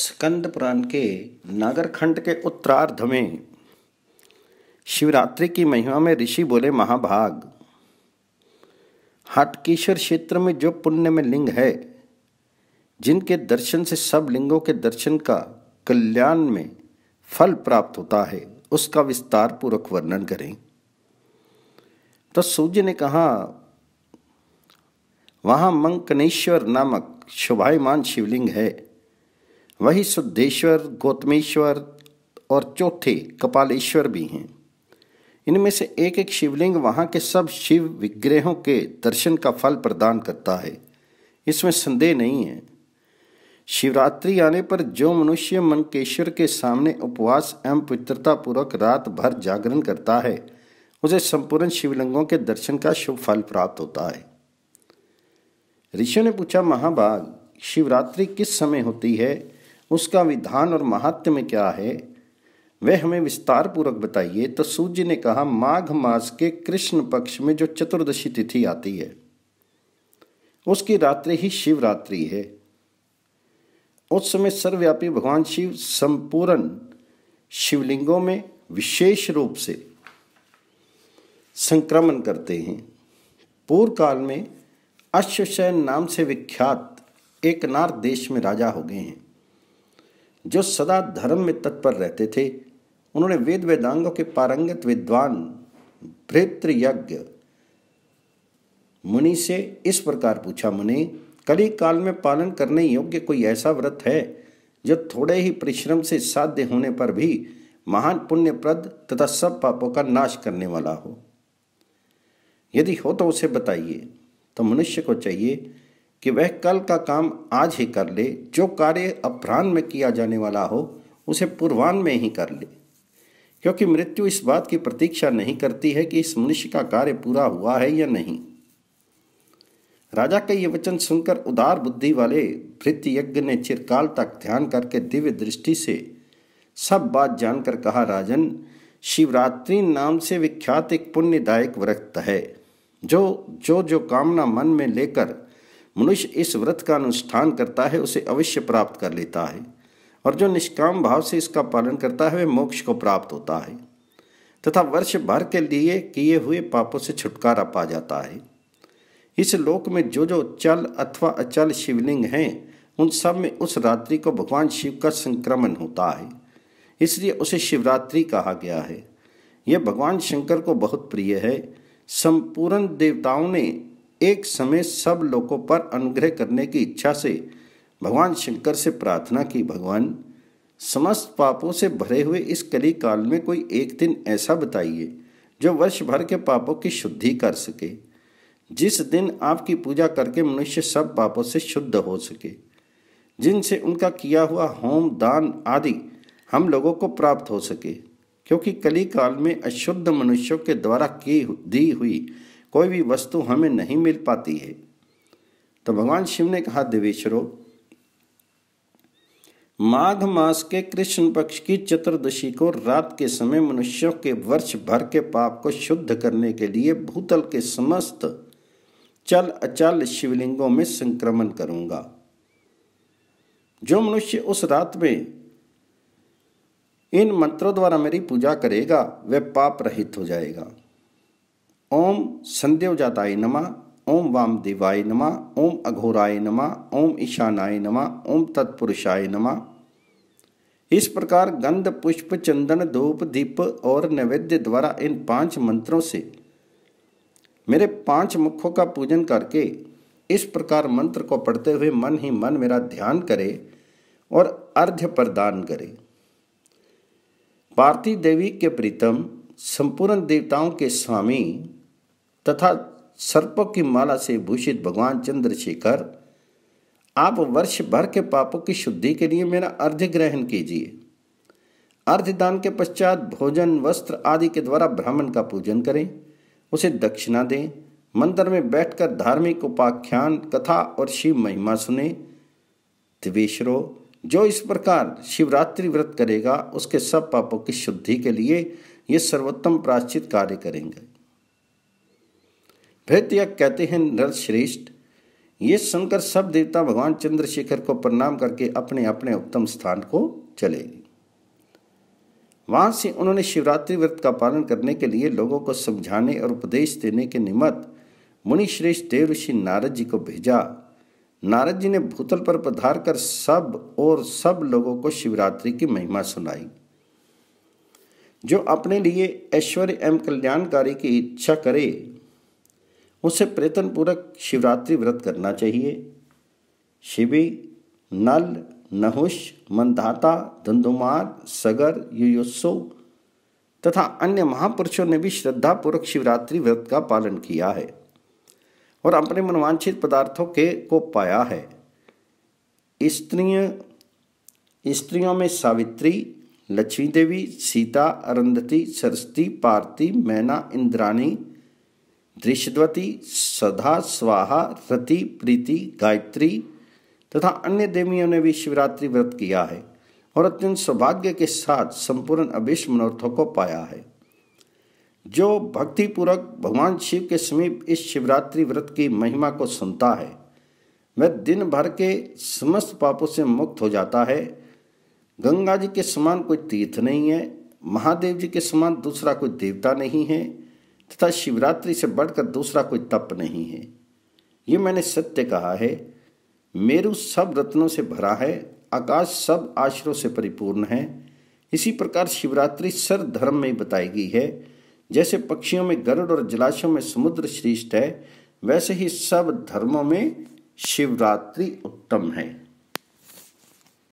स्कंद पुराण के नागरखंड के उत्तरार्ध में शिवरात्रि की महिमा में ऋषि बोले महाभाग हाटकेश्वर क्षेत्र में जो पुण्य में लिंग है जिनके दर्शन से सब लिंगों के दर्शन का कल्याण में फल प्राप्त होता है उसका विस्तार पूर्वक वर्णन करें तो सूर्य ने कहा वहाँ मंकनेश्वर नामक शुभायमान शिवलिंग है वही शुद्धेश्वर गौतमेश्वर और चौथे कपालेश्वर भी हैं इनमें से एक एक शिवलिंग वहाँ के सब शिव विग्रहों के दर्शन का फल प्रदान करता है इसमें संदेह नहीं है शिवरात्रि आने पर जो मनुष्य मनकेश्वर के सामने उपवास एवं पवित्रतापूर्वक रात भर जागरण करता है उसे संपूर्ण शिवलिंगों के दर्शन का शुभ फल प्राप्त होता है ऋषियों ने पूछा महाभाग शिवरात्रि किस समय होती है उसका विधान और महात्म्य क्या है वह हमें विस्तार पूर्वक बताइए तो सूर्य ने कहा माघ मास के कृष्ण पक्ष में जो चतुर्दशी तिथि आती है उसकी रात्रि ही शिवरात्रि है उस समय सर्वव्यापी भगवान शिव संपूर्ण शिवलिंगों में विशेष रूप से संक्रमण करते हैं पूर्व काल में अश्वशयन नाम से विख्यात एक नार देश में राजा हो गए हैं जो सदा धर्म में तत्पर रहते थे उन्होंने वेद वेदांगों के पारंगत विद्वान यज्ञ मुनि से इस प्रकार पूछा मुनि कली काल में पालन करने योग्य कोई ऐसा व्रत है जो थोड़े ही परिश्रम से साध्य होने पर भी महान पुण्यप्रद तथा सब पापों का नाश करने वाला हो यदि हो तो उसे बताइए तो मनुष्य को चाहिए कि वह कल का काम आज ही कर ले जो कार्य अपराह्न में किया जाने वाला हो उसे पूर्वान्न में ही कर ले क्योंकि मृत्यु इस बात की प्रतीक्षा नहीं करती है कि इस मनुष्य का कार्य पूरा हुआ है या नहीं राजा के ये वचन सुनकर उदार बुद्धि वाले भृत यज्ञ ने चिरकाल तक ध्यान करके दिव्य दृष्टि से सब बात जानकर कहा राजन शिवरात्रि नाम से विख्यात एक पुण्यदायक व्रत है जो जो जो कामना मन में लेकर मनुष्य इस व्रत का अनुष्ठान करता है उसे अवश्य प्राप्त कर लेता है और जो निष्काम भाव से इसका पालन करता है वह मोक्ष को प्राप्त होता है तथा वर्ष भर के लिए किए हुए पापों से छुटकारा पा जाता है इस लोक में जो जो चल अथवा अचल शिवलिंग हैं उन सब में उस रात्रि को भगवान शिव का संक्रमण होता है इसलिए उसे शिवरात्रि कहा गया है यह भगवान शंकर को बहुत प्रिय है संपूर्ण देवताओं ने एक समय सब लोगों पर अनुग्रह करने की इच्छा से भगवान शंकर से प्रार्थना की भगवान समस्त पापों से भरे हुए इस कली काल में कोई एक दिन ऐसा बताइए जो वर्ष भर के पापों की शुद्धि कर सके जिस दिन आपकी पूजा करके मनुष्य सब पापों से शुद्ध हो सके जिनसे उनका किया हुआ होम दान आदि हम लोगों को प्राप्त हो सके क्योंकि कली काल में अशुद्ध मनुष्यों के द्वारा की दी हुई कोई भी वस्तु हमें नहीं मिल पाती है तो भगवान शिव ने कहा देवेश्वरों माघ मास के कृष्ण पक्ष की चतुर्दशी को रात के समय मनुष्यों के वर्ष भर के पाप को शुद्ध करने के लिए भूतल के समस्त चल अचल शिवलिंगों में संक्रमण करूंगा जो मनुष्य उस रात में इन मंत्रों द्वारा मेरी पूजा करेगा वह पाप रहित हो जाएगा ओम जाताय नमा ओम वाम देवाय नमा ओम अघोराय नमा ओम ईशानाय नमा ओम तत्पुरुषाय नमा इस प्रकार गंध पुष्प चंदन धूप दीप और नैवेद्य द्वारा इन पांच मंत्रों से मेरे पांच मुखों का पूजन करके इस प्रकार मंत्र को पढ़ते हुए मन ही मन मेरा ध्यान करे और अर्घ्य प्रदान करे पार्थिव देवी के प्रीतम संपूर्ण देवताओं के स्वामी तथा सर्पों की माला से भूषित भगवान चंद्रशेखर आप वर्ष भर के पापों की शुद्धि के लिए मेरा अर्ध्य ग्रहण कीजिए दान के पश्चात भोजन वस्त्र आदि के द्वारा ब्राह्मण का पूजन करें उसे दक्षिणा दें मंदिर में बैठकर धार्मिक उपाख्यान कथा और शिव महिमा सुने दिवेशरो जो इस प्रकार शिवरात्रि व्रत करेगा उसके सब पापों की शुद्धि के लिए ये सर्वोत्तम प्राश्चित कार्य करेंगे भैत्य कहते हैं नरश्रेष्ठ ये सुनकर सब देवता भगवान चंद्रशेखर को प्रणाम करके अपने अपने उत्तम स्थान को चले गए वहां से उन्होंने शिवरात्रि व्रत का पालन करने के लिए लोगों को समझाने और उपदेश देने के निमित्त मुनिश्रेष्ठ देव ऋषि नारद जी को भेजा नारद जी ने भूतल पर पधार कर सब और सब लोगों को शिवरात्रि की महिमा सुनाई जो अपने लिए ऐश्वर्य एवं कल्याणकारी की इच्छा करे उसे प्रयत्नपूर्वक शिवरात्रि व्रत करना चाहिए शिवी नल नहुष मंदाता धंधुमार सगर युयुत्सो तथा अन्य महापुरुषों ने भी श्रद्धापूर्वक शिवरात्रि व्रत का पालन किया है और अपने मनवांछित पदार्थों के को पाया है स्त्रियों स्त्रियों में सावित्री लक्ष्मी देवी सीता अरंधति सरस्वती पार्थी मैना इंद्राणी दृश्यवती सदा स्वाहा रति प्रीति गायत्री तथा अन्य देवियों ने भी शिवरात्रि व्रत किया है और अत्यंत सौभाग्य के साथ संपूर्ण अभिष्ट मनोर्थों को पाया है जो भक्तिपूर्वक भगवान शिव के समीप इस शिवरात्रि व्रत की महिमा को सुनता है वह दिन भर के समस्त पापों से मुक्त हो जाता है गंगा जी के समान कोई तीर्थ नहीं है महादेव जी के समान दूसरा कोई देवता नहीं है तथा शिवरात्रि से बढ़कर दूसरा कोई तप नहीं है ये मैंने सत्य कहा है मेरु सब रत्नों से भरा है आकाश सब आश्रों से परिपूर्ण है इसी प्रकार शिवरात्रि सर धर्म में बताई गई है जैसे पक्षियों में गरुड़ और जलाशयों में समुद्र श्रेष्ठ है वैसे ही सब धर्मों में शिवरात्रि उत्तम है